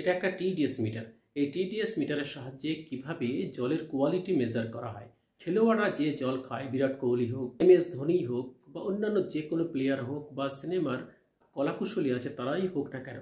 এটা একটা TDS metre এই টিডিএস মিটারের সাহায্যে কিভাবে জলের কোয়ালিটি মেজার করা হয় খেলোয়াড়রা যে জল খায় বিরাট কোহলি হোক এম এস ধোনি হোক বা অন্যান্য যে কোনো প্লেয়ার হোক বা সিনেমার কলাকুশলী আছে তারাই হোক না কেন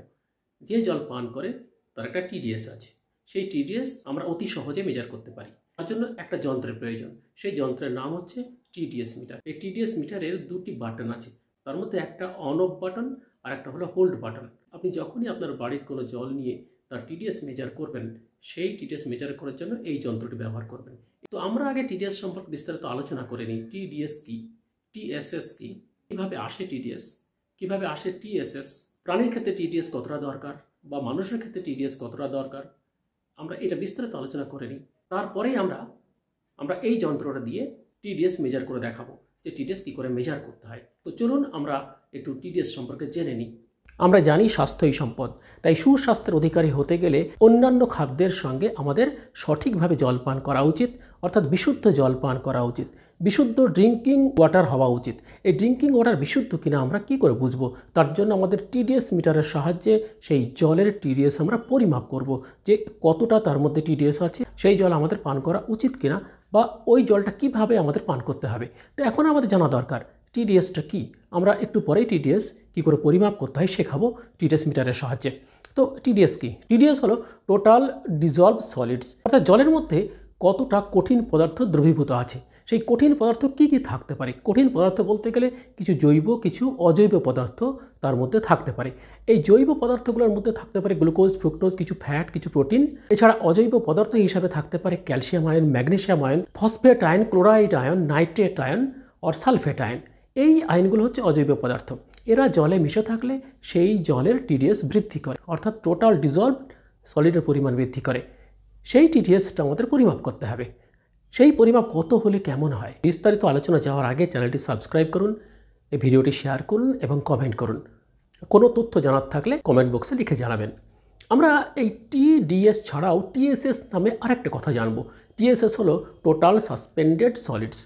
যে জল পান করে তার একটা টিডিএস আছে সেই টিডিএস আমরা অতি সহজে মেজার করতে পারি তার জন্য একটা যন্ত্রের প্রয়োজন সেই যন্ত্রের নাম হচ্ছে টিডিএস মিটার এই টিডিএস মিটারের দুটি বাটন আছে তার মধ্যে একটা অন অফ বাটন আর একটা হলো হোল্ড বাটন আপনি যখনই আপনার বাড়ির কোনো জল নিয়ে তার টিডিএস মেজার করবেন সেই টিডিএস মেজার করার জন্য এই যন্ত্রটি ব্যবহার করবেন তো আমরা আগে টিডিএস সম্পর্কে বিস্তারিত আলোচনা করে নিই টিডিএস কি টিএসএস কি কীভাবে আসে টিডিএস কীভাবে আসে টিএসএস প্রাণীর ক্ষেত্রে টিডিএস কতটা দরকার বা মানুষের ক্ষেত্রে টিডিএস কতটা দরকার আমরা এটা বিস্তারিত আলোচনা করে নিই তারপরেই আমরা আমরা এই যন্ত্রটা দিয়ে টিডিএস মেজার করে দেখাবো যে টিডিএস কী করে মেজার করতে হয় তো চলুন আমরা একটু টিডিএস সম্পর্কে জেনে নিই আমরা জানি স্বাস্থ্যই সম্পদ তাই সুস্বাস্থ্যের অধিকারী হতে গেলে অন্যান্য খাদ্যের সঙ্গে আমাদের সঠিকভাবে জল পান করা উচিত অর্থাৎ বিশুদ্ধ জল পান করা উচিত বিশুদ্ধ ড্রিঙ্কিং ওয়াটার হওয়া উচিত এই ড্রিঙ্কিং ওয়াটার বিশুদ্ধ কিনা আমরা কি করে বুঝবো তার জন্য আমাদের টিডিএস মিটারের সাহায্যে সেই জলের টিডিএস আমরা পরিমাপ করব যে কতটা তার মধ্যে টিডিএস আছে সেই জল আমাদের পান করা উচিত কিনা বা ওই জলটা কিভাবে আমাদের পান করতে হবে তো এখন আমাদের জানা দরকার টিডিএসটা কি আমরা একটু পরেই টিডিএস কি করে পরিমাপ করতে হয় শেখাবো টিডিএস মিটারের সাহায্যে তো টিডিএস কি টিডিএস হলো টোটাল ডিজলভ সলিডস অর্থাৎ জলের মধ্যে কতটা কঠিন পদার্থ দ্রবীভূত আছে সেই কঠিন পদার্থ কি কি থাকতে পারে কঠিন পদার্থ বলতে গেলে কিছু জৈব কিছু অজৈব পদার্থ তার মধ্যে থাকতে পারে এই জৈব পদার্থগুলোর মধ্যে থাকতে পারে গ্লুকোজ ফ্রুক্টোজ কিছু ফ্যাট কিছু প্রোটিন এছাড়া অজৈব পদার্থ হিসাবে থাকতে পারে calcium ion magnesium ion phosphate ion chloride ion nitrate ion or sulphate ion এই আইনগুলো হচ্ছে অজৈব পদার্থ এরা জলে মিশে থাকলে সেই জলের টিডিএস বৃদ্ধি করে অর্থাৎ টোটাল ডিজলভ সলিডের পরিমাণ বৃদ্ধি করে সেই টিডিএসটা আমাদের পরিমাপ করতে হবে সেই পরিমাপ কত হলে কেমন হয় বিস্তারিত আলোচনা যাওয়ার আগে চ্যানেলটি সাবস্ক্রাইব করুন এই ভিডিওটি শেয়ার করুন এবং কমেন্ট করুন কোনো তথ্য জানার থাকলে কমেন্ট বক্সে লিখে জানাবেন আমরা এই টিডিএস ছাড়াও টিএসএস নামে আরেকটা কথা জানব টিএসএস হলো টোটাল সাসপেন্ডেড সলিডস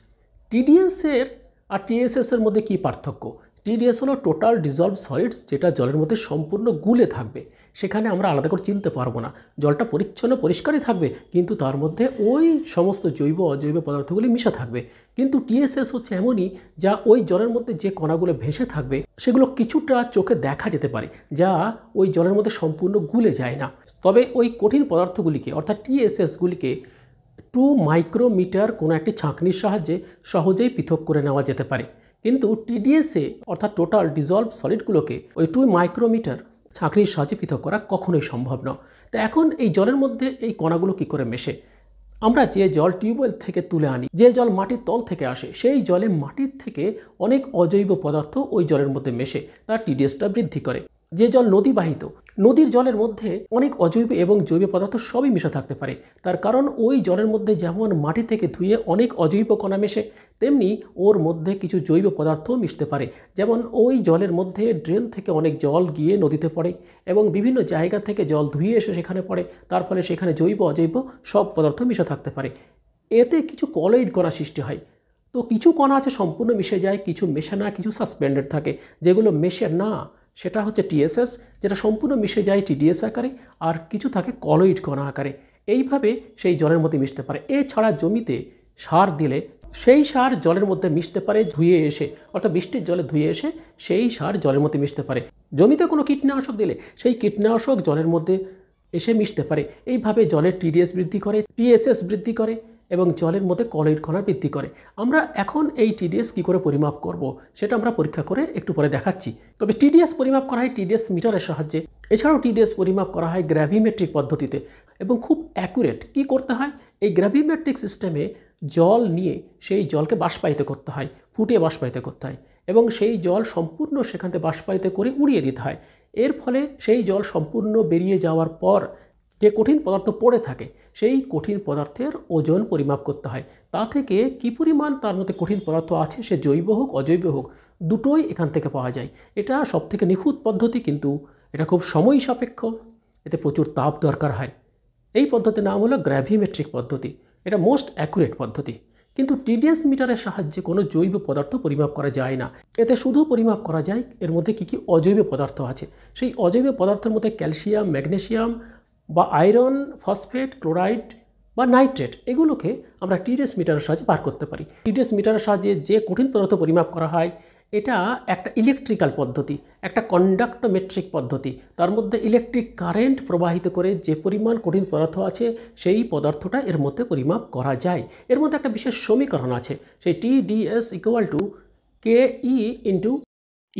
টিডিএসের আর টিএসএসের মধ্যে কি পার্থক্য টিডিএস হলো টোটাল ডিজলভ সলিডস যেটা জলের মধ্যে সম্পূর্ণ গুলে থাকবে সেখানে আমরা আলাদা করে চিনতে পারবো না জলটা পরিচ্ছন্ন পরিষ্কারই থাকবে কিন্তু তার মধ্যে ওই সমস্ত জৈব অজৈব পদার্থগুলি মিশা থাকবে কিন্তু টিএসএস হচ্ছে এমনই যা ওই জলের মধ্যে যে কণাগুলো ভেসে থাকবে সেগুলো কিছুটা চোখে দেখা যেতে পারে যা ওই জলের মধ্যে সম্পূর্ণ গুলে যায় না তবে ওই কঠিন পদার্থগুলিকে অর্থাৎ টিএসএসগুলিকে টু মাইক্রোমিটার কোনো একটি ছাঁকনির সাহায্যে সহজেই পৃথক করে নেওয়া যেতে পারে কিন্তু টিডিএসএ অর্থাৎ টোটাল ডিজলভ সলিডগুলোকে ওই টু মাইক্রোমিটার ছাঁকনির সাহায্যে পৃথক করা কখনোই সম্ভব নয় তা এখন এই জলের মধ্যে এই কণাগুলো কি করে মেশে আমরা যে জল টিউবওয়েল থেকে তুলে আনি যে জল মাটির তল থেকে আসে সেই জলে মাটির থেকে অনেক অজৈব পদার্থ ওই জলের মধ্যে মেশে তার টিডিএসটা বৃদ্ধি করে যে জল নদী বাহিত নদীর জলের মধ্যে অনেক অজৈব এবং জৈব পদার্থ সবই মিশে থাকতে পারে তার কারণ ওই জলের মধ্যে যেমন মাটি থেকে ধুয়ে অনেক অজৈব কণা মেশে তেমনি ওর মধ্যে কিছু জৈব পদার্থও মিশতে পারে যেমন ওই জলের মধ্যে ড্রেন থেকে অনেক জল গিয়ে নদীতে পড়ে এবং বিভিন্ন জায়গা থেকে জল ধুয়ে এসে সেখানে পড়ে তার ফলে সেখানে জৈব অজৈব সব পদার্থ মিশে থাকতে পারে এতে কিছু কলয়েড কণা সৃষ্টি হয় তো কিছু কণা আছে সম্পূর্ণ মিশে যায় কিছু মেশে না কিছু সাসপেন্ডেড থাকে যেগুলো মেশে না সেটা হচ্ছে টিএসএস যেটা সম্পূর্ণ মিশে যায় টিডিএস আকারে আর কিছু থাকে কলোইড কণা আকারে এইভাবে সেই জলের মধ্যে মিশতে পারে এছাড়া জমিতে সার দিলে সেই সার জলের মধ্যে মিশতে পারে ধুয়ে এসে অর্থাৎ বৃষ্টির জলে ধুয়ে এসে সেই সার জলের মধ্যে মিশতে পারে জমিতে কোনো কীটনাশক দিলে সেই কীটনাশক জলের মধ্যে এসে মিশতে পারে এইভাবে জলের টিডিএস বৃদ্ধি করে টিএসএস বৃদ্ধি করে এবং জলের মধ্যে কলয়েড কণার বৃদ্ধি করে আমরা এখন এই টিডিএস কী করে পরিমাপ করব সেটা আমরা পরীক্ষা করে একটু পরে দেখাচ্ছি তবে টিডিএস পরিমাপ করা হয় টিডিএস মিটারের সাহায্যে এছাড়াও টিডিএস পরিমাপ করা হয় গ্র্যাভিমেট্রিক পদ্ধতিতে এবং খুব অ্যাকুরেট কি করতে হয় এই গ্র্যাভিমেট্রিক সিস্টেমে জল নিয়ে সেই জলকে বাষ্পায়িত করতে হয় ফুটিয়ে বাষ্পায়িত করতে হয় এবং সেই জল সম্পূর্ণ সেখান থেকে বাষ্পায়িত করে উড়িয়ে দিতে হয় এর ফলে সেই জল সম্পূর্ণ বেরিয়ে যাওয়ার পর যে কঠিন পদার্থ পড়ে থাকে সেই কঠিন পদার্থের ওজন পরিমাপ করতে হয় তা থেকে কী পরিমাণ তার মধ্যে কঠিন পদার্থ আছে সে জৈব হোক অজৈব হোক দুটোই এখান থেকে পাওয়া যায় এটা সব থেকে নিখুঁত পদ্ধতি কিন্তু এটা খুব সময় সাপেক্ষ এতে প্রচুর তাপ দরকার হয় এই পদ্ধতির নাম হলো গ্র্যাভিমেট্রিক পদ্ধতি এটা মোস্ট অ্যাকুরেট পদ্ধতি কিন্তু টিডিএস মিটারের সাহায্যে কোনো জৈব পদার্থ পরিমাপ করা যায় না এতে শুধু পরিমাপ করা যায় এর মধ্যে কী কী অজৈব পদার্থ আছে সেই অজৈব পদার্থের মধ্যে ক্যালসিয়াম ম্যাগনেশিয়াম বা আয়রন ফসফেট ক্লোরাইড বা নাইট্রেট এগুলোকে আমরা টিডিএস মিটারের সাহায্যে বার করতে পারি টিডিএস মিটারের সাহায্যে যে কঠিন পদার্থ পরিমাপ করা হয় এটা একটা ইলেকট্রিক্যাল পদ্ধতি একটা কন্ডাক্টোমেট্রিক পদ্ধতি তার মধ্যে ইলেকট্রিক কারেন্ট প্রবাহিত করে যে পরিমাণ কঠিন পদার্থ আছে সেই পদার্থটা এর মধ্যে পরিমাপ করা যায় এর মধ্যে একটা বিশেষ সমীকরণ আছে সেই TDS equal to K E into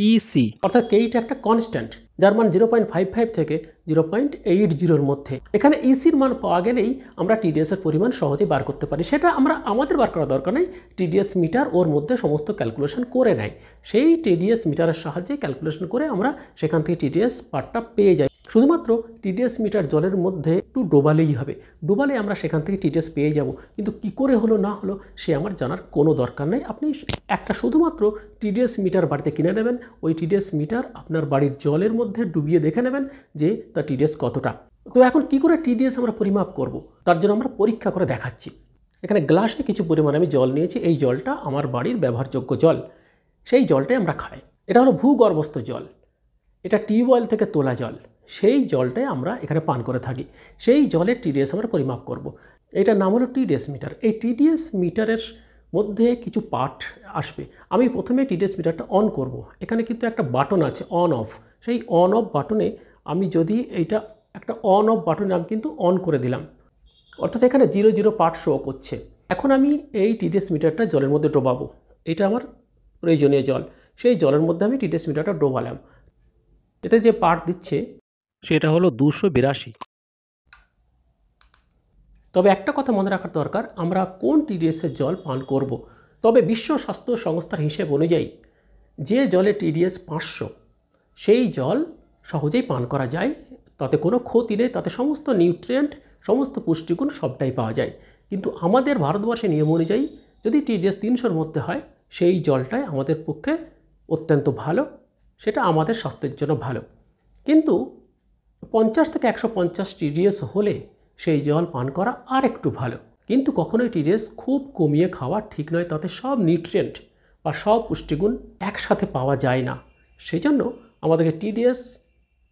EC e অর্থাৎ এইটা e একটা কনস্ট্যান্ট যার মান জিরো পয়েন্ট ফাইভ ফাইভ থেকে জিরো পয়েন্ট এইট জিরোর মধ্যে এখানে ইসির e মান পাওয়া গেলেই আমরা টিডিএসের পরিমাণ সহজে বার করতে পারি সেটা আমরা আমাদের বার করার দরকার নেই টিডিএস মিটার ওর মধ্যে সমস্ত ক্যালকুলেশন করে নেয় সেই টিডিএস মিটারের সাহায্যে ক্যালকুলেশন করে আমরা সেখান থেকে টিডিএস পার্টটা পেয়ে যাই শুধুমাত্র টিডিএস মিটার জলের মধ্যে একটু ডোবালেই হবে ডোবালে আমরা সেখান থেকে টিডিএস পেয়ে যাব কিন্তু কি করে হলো না হলো সে আমার জানার কোনো দরকার নেই আপনি একটা শুধুমাত্র টিডিএস মিটার বাড়িতে কিনে নেবেন ওই টিডিএস মিটার আপনার বাড়ির জলের মধ্যে ডুবিয়ে দেখে নেবেন যে তার টিডিএস কতটা তো এখন কি করে টিডিএস আমরা পরিমাপ করব তার জন্য আমরা পরীক্ষা করে দেখাচ্ছি এখানে গ্লাসে কিছু পরিমাণে আমি জল নিয়েছি এই জলটা আমার বাড়ির ব্যবহারযোগ্য জল সেই জলটাই আমরা খাই এটা হলো ভূগর্ভস্থ জল এটা টিউবওয়েল থেকে তোলা জল সেই জলটাই আমরা এখানে পান করে থাকি সেই জলের টিডিএস আমরা পরিমাপ করব। এটার নাম হলো টিডিএস মিটার এই টিডিএস মিটারের মধ্যে কিছু পার্ট আসবে আমি প্রথমে টিডিএস মিটারটা অন করব। এখানে কিন্তু একটা বাটন আছে অন অফ সেই অন অফ বাটনে আমি যদি এইটা একটা অন অফ বাটনে আমি কিন্তু অন করে দিলাম অর্থাৎ এখানে জিরো জিরো পার্ট শো করছে এখন আমি এই টিডিএস মিটারটা জলের মধ্যে ডোবাবো এটা আমার প্রয়োজনীয় জল সেই জলের মধ্যে আমি টিডিএস মিটারটা ডোবালাম এটা যে পার্ট দিচ্ছে সেটা হলো দুশো বিরাশি তবে একটা কথা মনে রাখার দরকার আমরা কোন টিডিএসের জল পান করব। তবে বিশ্ব স্বাস্থ্য সংস্থার হিসেব অনুযায়ী যে জলে টিডিএস পাঁচশো সেই জল সহজেই পান করা যায় তাতে কোনো ক্ষতি নেই তাতে সমস্ত নিউট্রিয়েন্ট সমস্ত পুষ্টিগুণ সবটাই পাওয়া যায় কিন্তু আমাদের ভারতবর্ষে নিয়ম অনুযায়ী যদি টিডিএস তিনশোর মধ্যে হয় সেই জলটাই আমাদের পক্ষে অত্যন্ত ভালো সেটা আমাদের স্বাস্থ্যের জন্য ভালো কিন্তু পঞ্চাশ থেকে একশো পঞ্চাশ টিডিএস হলে সেই জল পান করা আর একটু ভালো কিন্তু কখনোই টিডিএস খুব কমিয়ে খাওয়া ঠিক নয় তাতে সব নিউট্রিয়েন্ট বা সব পুষ্টিগুণ একসাথে পাওয়া যায় না সেই জন্য আমাদেরকে টিডিএস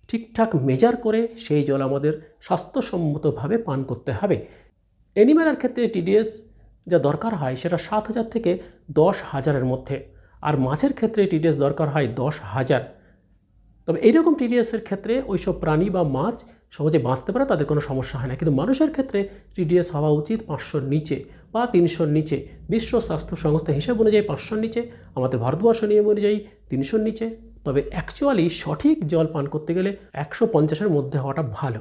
ঠিকঠাক মেজার করে সেই জল আমাদের স্বাস্থ্যসম্মতভাবে পান করতে হবে এনিম্যালের ক্ষেত্রে টিডিএস যা দরকার হয় সেটা সাত হাজার থেকে দশ হাজারের মধ্যে আর মাছের ক্ষেত্রে টিডিএস দরকার হয় দশ হাজার তবে এইরকম টিডিএসের ক্ষেত্রে ওইসব প্রাণী বা মাছ সহজে বাঁচতে পারে তাদের কোনো সমস্যা হয় না কিন্তু মানুষের ক্ষেত্রে টিডিএস হওয়া উচিত পাঁচশোর নিচে বা তিনশোর নিচে বিশ্ব স্বাস্থ্য সংস্থা হিসাব অনুযায়ী পাঁচশোর নিচে আমাদের ভারতবর্ষ নিয়ম অনুযায়ী তিনশোর নিচে তবে অ্যাকচুয়ালি সঠিক জল পান করতে গেলে একশো পঞ্চাশের মধ্যে হওয়াটা ভালো